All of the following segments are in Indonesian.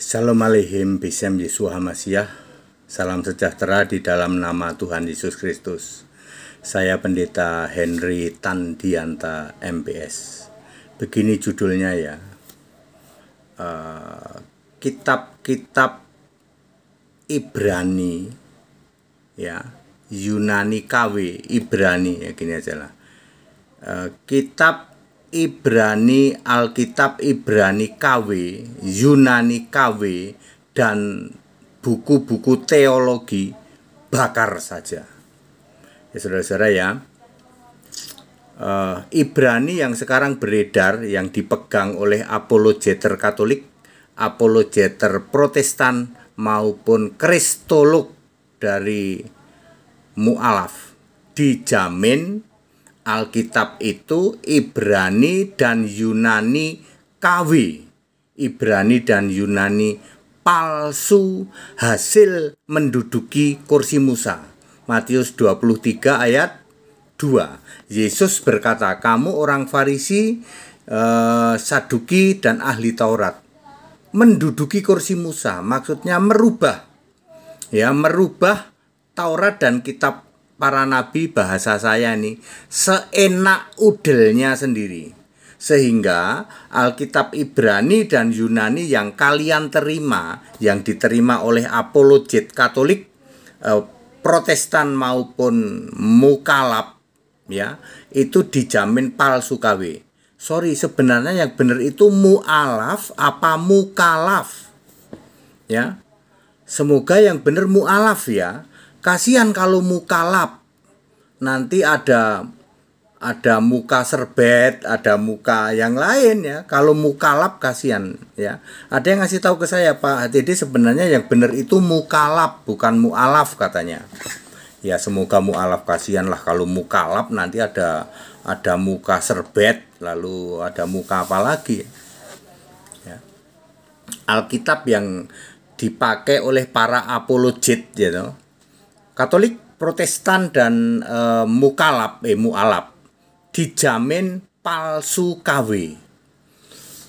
Shalom Aleichem, Bisem Yesus Hamasyah Salam sejahtera di dalam nama Tuhan Yesus Kristus. Saya Pendeta Henry Tandianta MPS. Begini judulnya ya. kitab eh, kitab-kitab Ibrani ya, Yunani KW Ibrani ya gini aja lah. Uh, kitab Ibrani Alkitab Ibrani KW, Yunani KW dan buku-buku teologi bakar saja. Ya saudara-saudara ya. Uh, Ibrani yang sekarang beredar yang dipegang oleh apologeter Katolik, apologeter Protestan maupun kristolog dari mualaf dijamin Alkitab itu Ibrani dan Yunani kawi. Ibrani dan Yunani palsu hasil menduduki kursi Musa. Matius 23 ayat 2. Yesus berkata, "Kamu orang Farisi, eh, Saduki dan ahli Taurat, menduduki kursi Musa." Maksudnya merubah ya merubah Taurat dan kitab para nabi bahasa saya ini seenak udelnya sendiri sehingga Alkitab Ibrani dan Yunani yang kalian terima yang diterima oleh apologet Katolik eh, Protestan maupun mukalap ya itu dijamin palsu KW sorry sebenarnya yang benar itu mualaf apa mukalaf ya semoga yang benar mualaf ya Kasihan kalau muka lap. Nanti ada ada muka serbet, ada muka yang lain ya. Kalau muka lap kasihan ya. Ada yang ngasih tahu ke saya Pak HTD sebenarnya yang benar itu muka lap bukan mualaf katanya. Ya semoga mualaf kasihan lah kalau muka lap nanti ada ada muka serbet lalu ada muka apa lagi ya. Alkitab yang dipakai oleh para apologet ya You know Katolik, Protestan dan e, Mukalap, eh, eh Mualap dijamin palsu KW.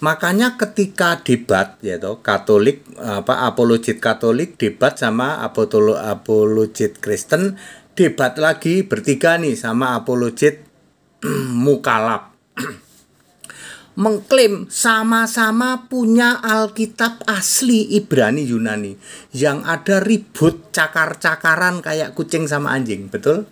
Makanya ketika debat yaitu Katolik apa apologit Katolik debat sama apolo, apologit Kristen debat lagi bertiga nih sama apologit Mukalap mengklaim sama-sama punya Alkitab asli Ibrani Yunani yang ada ribut cakar-cakaran kayak kucing sama anjing, betul?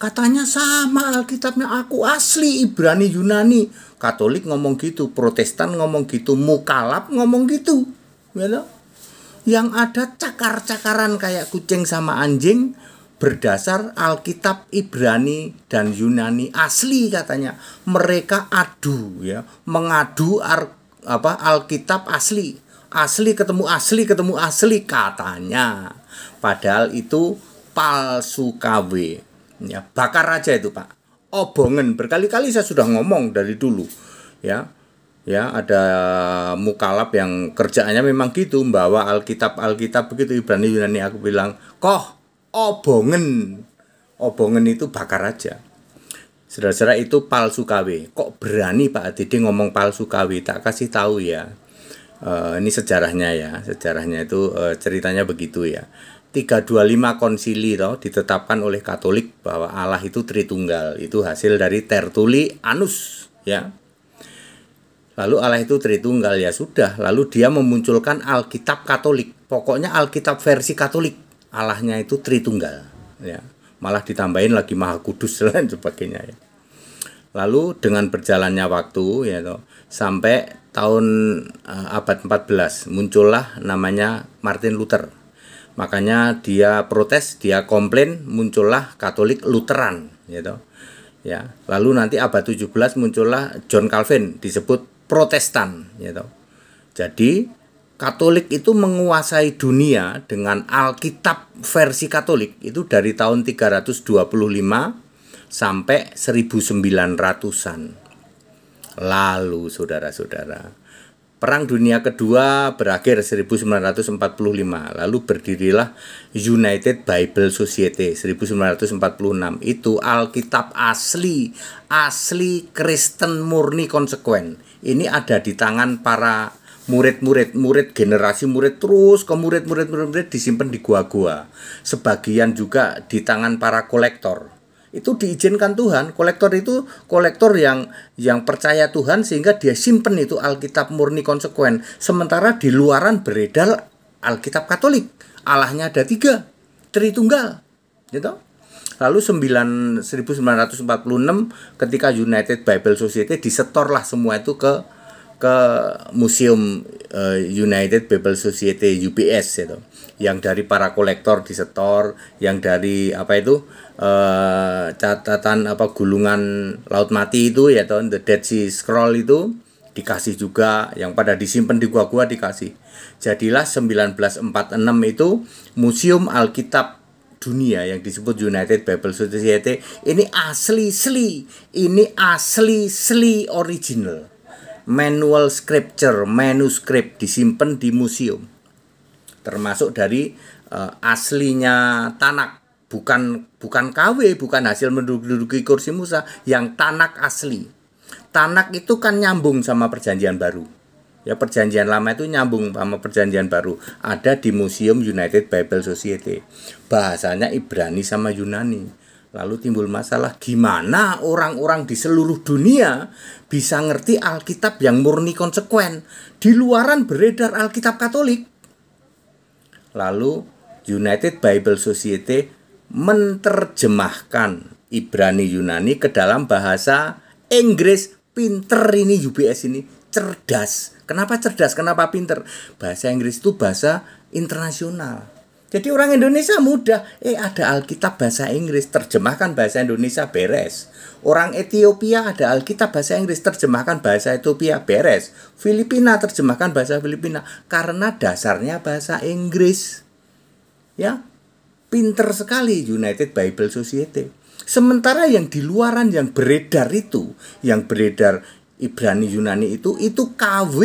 Katanya sama Alkitabnya aku asli Ibrani Yunani. Katolik ngomong gitu, Protestan ngomong gitu, Mukalap ngomong gitu. You ya Yang ada cakar-cakaran kayak kucing sama anjing, berdasar Alkitab Ibrani dan Yunani asli katanya mereka adu ya mengadu ar, apa Alkitab asli asli ketemu asli ketemu asli katanya padahal itu palsu KW ya bakar aja itu Pak obongan berkali-kali saya sudah ngomong dari dulu ya ya ada Mukalap yang kerjaannya memang gitu membawa Alkitab Alkitab begitu Ibrani Yunani aku bilang koh obongen. Obongen itu bakar aja. Saudara-saudara itu palsu KW. Kok berani Pak Didi ngomong palsu KW? Tak kasih tahu ya. Uh, ini sejarahnya ya. Sejarahnya itu uh, ceritanya begitu ya. 325 konsili toh ditetapkan oleh Katolik bahwa Allah itu Tritunggal. Itu hasil dari Tertuli Anus ya. Lalu Allah itu Tritunggal ya sudah, lalu dia memunculkan Alkitab Katolik. Pokoknya Alkitab versi Katolik Allahnya itu Tritunggal ya malah ditambahin lagi Maha Kudus dan sebagainya ya. Lalu dengan berjalannya waktu ya toh, sampai tahun uh, abad 14 muncullah namanya Martin Luther. Makanya dia protes, dia komplain, muncullah Katolik Lutheran ya toh. Ya. Lalu nanti abad 17 muncullah John Calvin disebut Protestan ya toh. Jadi Katolik itu menguasai dunia dengan Alkitab versi Katolik itu dari tahun 325 sampai 1900-an. Lalu saudara-saudara, Perang Dunia Kedua berakhir 1945. Lalu berdirilah United Bible Society 1946. Itu Alkitab asli, asli Kristen murni konsekuen. Ini ada di tangan para murid-murid murid generasi murid terus ke murid-murid murid disimpan di gua-gua sebagian juga di tangan para kolektor itu diizinkan Tuhan kolektor itu kolektor yang yang percaya Tuhan sehingga dia simpen itu Alkitab murni konsekuen sementara di luaran beredar Alkitab Katolik Allahnya ada tiga Tritunggal gitu lalu 9, 1946 ketika United Bible Society disetorlah semua itu ke ke Museum uh, United Bible Society UBS itu yang dari para kolektor di disetor yang dari apa itu uh, catatan apa gulungan laut mati itu ya tahun The Dead Sea Scroll itu dikasih juga yang pada disimpan di gua-gua dikasih jadilah 1946 itu Museum Alkitab dunia yang disebut United Bible Society ini asli-sli ini asli-sli original manual scripture, Manuscript disimpan di museum. Termasuk dari uh, aslinya Tanak, bukan bukan KW, bukan hasil menduduki kursi Musa yang Tanak asli. Tanak itu kan nyambung sama perjanjian baru. Ya perjanjian lama itu nyambung sama perjanjian baru. Ada di Museum United Bible Society. Bahasanya Ibrani sama Yunani. Lalu timbul masalah gimana orang-orang di seluruh dunia bisa ngerti Alkitab yang murni konsekuen. Di luaran beredar Alkitab Katolik. Lalu United Bible Society menerjemahkan Ibrani Yunani ke dalam bahasa Inggris. Pinter ini UBS ini, cerdas. Kenapa cerdas? Kenapa pinter? Bahasa Inggris itu bahasa internasional jadi orang Indonesia mudah, eh ada Alkitab bahasa Inggris, terjemahkan bahasa Indonesia beres. Orang Ethiopia ada Alkitab bahasa Inggris, terjemahkan bahasa Ethiopia beres. Filipina terjemahkan bahasa Filipina karena dasarnya bahasa Inggris. Ya. Pinter sekali United Bible Society. Sementara yang di luaran yang beredar itu, yang beredar Ibrani Yunani itu itu KW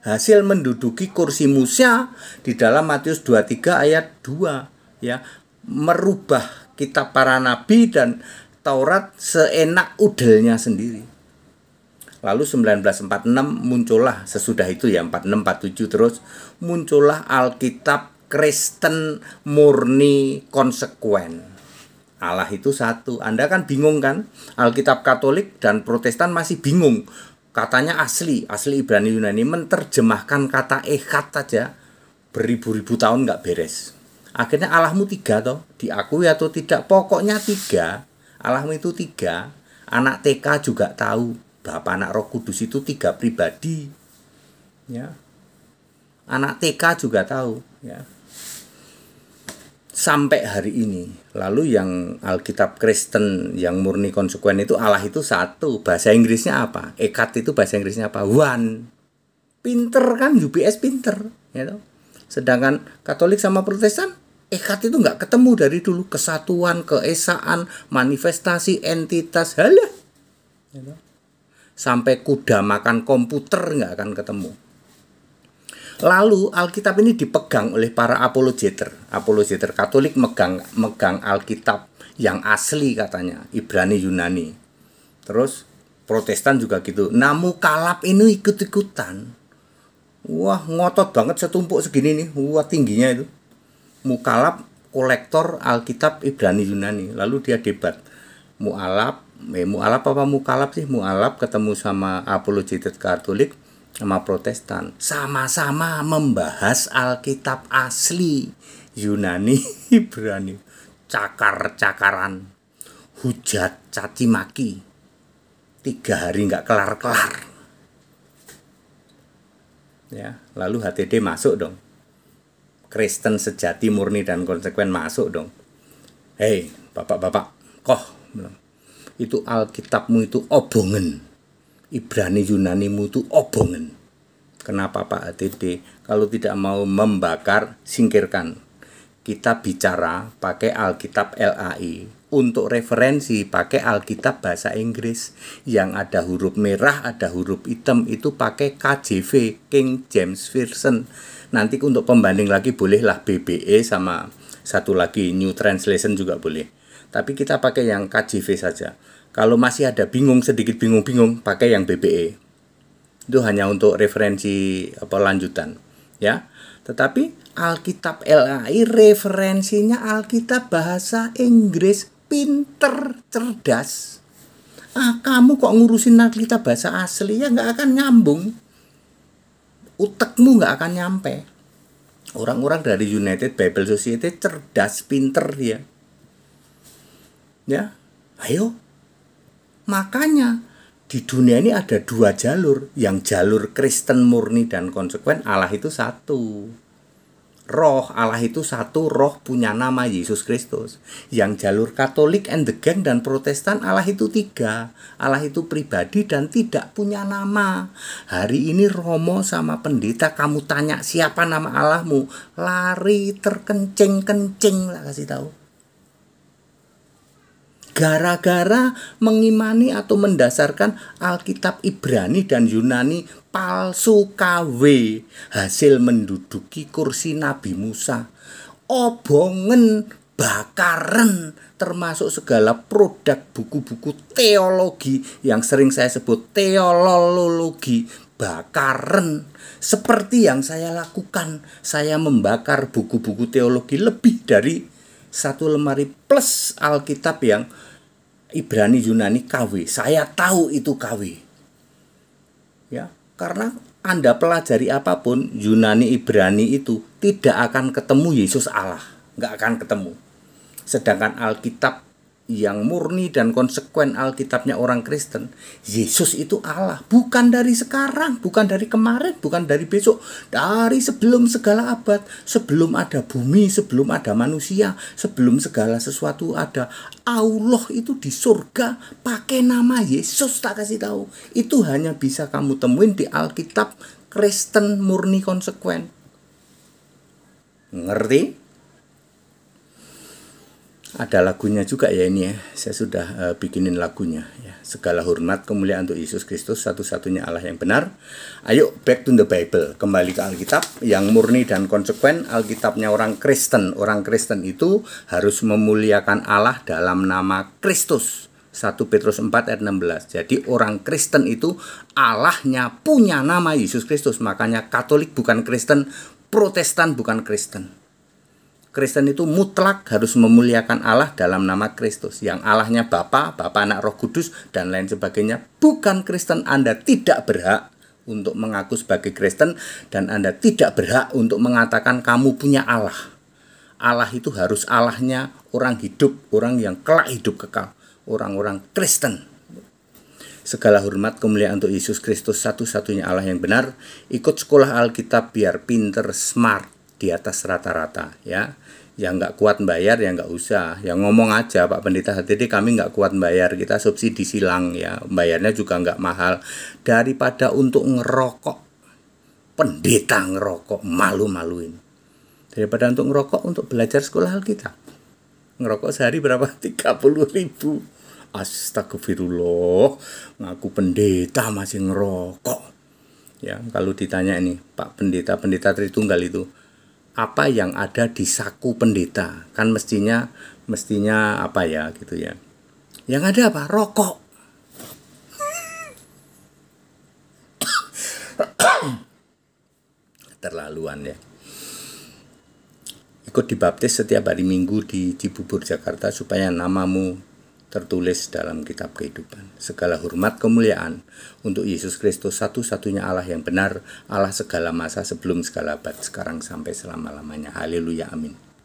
hasil menduduki kursi Musa di dalam Matius 23 ayat 2 ya merubah kitab para nabi dan Taurat seenak udelnya sendiri. Lalu 1946 muncullah sesudah itu ya 46 47 terus muncullah Alkitab Kristen murni konsekuen. Allah itu satu. Anda kan bingung kan? Alkitab Katolik dan Protestan masih bingung katanya asli asli Ibrani Yunani menerjemahkan kata ekat saja beribu-ribu tahun nggak beres akhirnya Allahmu tiga toh diakui atau tidak pokoknya tiga Allahmu itu tiga anak TK juga tahu Bapak anak Roh Kudus itu tiga pribadi ya anak TK juga tahu ya sampai hari ini. Lalu yang Alkitab Kristen yang murni konsekuen itu Allah itu satu. Bahasa Inggrisnya apa? Ekat itu bahasa Inggrisnya apa? One. Pinter kan UPS pinter, ya you know? Sedangkan Katolik sama Protestan Ekat itu nggak ketemu dari dulu kesatuan, keesaan, manifestasi, entitas, halah. You ya know? Sampai kuda makan komputer nggak akan ketemu. Lalu Alkitab ini dipegang oleh para apologeter. Apologeter Katolik megang megang Alkitab yang asli katanya, Ibrani Yunani. Terus Protestan juga gitu. Namu kalap ini ikut-ikutan. Wah, ngotot banget setumpuk segini nih. Wah, tingginya itu. Mukalap kolektor Alkitab Ibrani Yunani. Lalu dia debat. Mualap, eh, mualap apa mukalap sih? Mualap ketemu sama apologetik Katolik sama Protestan sama-sama membahas Alkitab asli Yunani Ibrani cakar-cakaran hujat caci maki tiga hari nggak kelar-kelar ya lalu HTD masuk dong Kristen sejati murni dan konsekuen masuk dong hei bapak-bapak koh itu Alkitabmu itu obongan Ibrani Yunani mutu obongen. Kenapa Pak ATD? Kalau tidak mau membakar, singkirkan. Kita bicara pakai Alkitab LAI. Untuk referensi pakai Alkitab bahasa Inggris yang ada huruf merah, ada huruf hitam itu pakai KJV King James Version. Nanti untuk pembanding lagi bolehlah BBE sama satu lagi New Translation juga boleh. Tapi kita pakai yang KJV saja kalau masih ada bingung sedikit bingung-bingung pakai yang BBE. Itu hanya untuk referensi apa lanjutan ya. Tetapi Alkitab LAI referensinya Alkitab bahasa Inggris pinter cerdas. Ah, kamu kok ngurusin Alkitab bahasa asli ya nggak akan nyambung. Utekmu nggak akan nyampe. Orang-orang dari United Bible Society cerdas pinter dia. Ya. ya, ayo Makanya di dunia ini ada dua jalur, yang jalur Kristen murni dan konsekuen Allah itu satu. Roh Allah itu satu roh punya nama Yesus Kristus. Yang jalur Katolik and the gang dan Protestan Allah itu tiga. Allah itu pribadi dan tidak punya nama. Hari ini Romo sama pendeta kamu tanya siapa nama Allahmu. Lari terkencing-kencing lah kasih tahu gara-gara mengimani atau mendasarkan Alkitab Ibrani dan Yunani palsu KW hasil menduduki kursi Nabi Musa obongen bakaran termasuk segala produk buku-buku teologi yang sering saya sebut teologi bakaran seperti yang saya lakukan saya membakar buku-buku teologi lebih dari satu lemari plus Alkitab yang Ibrani Yunani KW. Saya tahu itu KW. Ya, karena Anda pelajari apapun Yunani Ibrani itu tidak akan ketemu Yesus Allah, nggak akan ketemu. Sedangkan Alkitab yang murni dan konsekuen Alkitabnya orang Kristen, Yesus itu Allah, bukan dari sekarang, bukan dari kemarin, bukan dari besok, dari sebelum segala abad, sebelum ada bumi, sebelum ada manusia, sebelum segala sesuatu ada. Allah itu di surga pakai nama Yesus tak kasih tahu. Itu hanya bisa kamu temuin di Alkitab Kristen murni konsekuen. Ngerti? ada lagunya juga ya ini ya. Saya sudah uh, bikinin lagunya ya. Segala hormat kemuliaan untuk Yesus Kristus satu-satunya Allah yang benar. Ayo back to the Bible, kembali ke Alkitab yang murni dan konsekuen. Alkitabnya orang Kristen. Orang Kristen itu harus memuliakan Allah dalam nama Kristus. 1 Petrus 4 ayat 16. Jadi orang Kristen itu Allahnya punya nama Yesus Kristus. Makanya Katolik bukan Kristen, Protestan bukan Kristen. Kristen itu mutlak harus memuliakan Allah dalam nama Kristus. Yang Allahnya Bapa, Bapa Anak Roh Kudus, dan lain sebagainya. Bukan Kristen Anda tidak berhak untuk mengaku sebagai Kristen dan Anda tidak berhak untuk mengatakan kamu punya Allah. Allah itu harus Allahnya orang hidup, orang yang kelak hidup kekal, orang-orang Kristen. Segala hormat kemuliaan untuk Yesus Kristus satu-satunya Allah yang benar. Ikut sekolah Alkitab biar pinter, smart, di atas rata-rata ya yang nggak kuat bayar ya nggak usah yang ngomong aja Pak Pendeta HTD kami nggak kuat bayar kita subsidi silang ya bayarnya juga nggak mahal daripada untuk ngerokok pendeta ngerokok malu-maluin daripada untuk ngerokok untuk belajar sekolah kita ngerokok sehari berapa 30 ribu astagfirullah ngaku pendeta masih ngerokok ya kalau ditanya ini Pak Pendeta Pendeta Tritunggal itu apa yang ada di saku pendeta kan mestinya mestinya apa ya gitu ya yang ada apa rokok terlaluan ya ikut dibaptis setiap hari minggu di Cibubur Jakarta supaya namamu tertulis dalam kitab kehidupan. Segala hormat kemuliaan untuk Yesus Kristus satu-satunya Allah yang benar, Allah segala masa sebelum segala abad, sekarang sampai selama-lamanya. Haleluya, amin.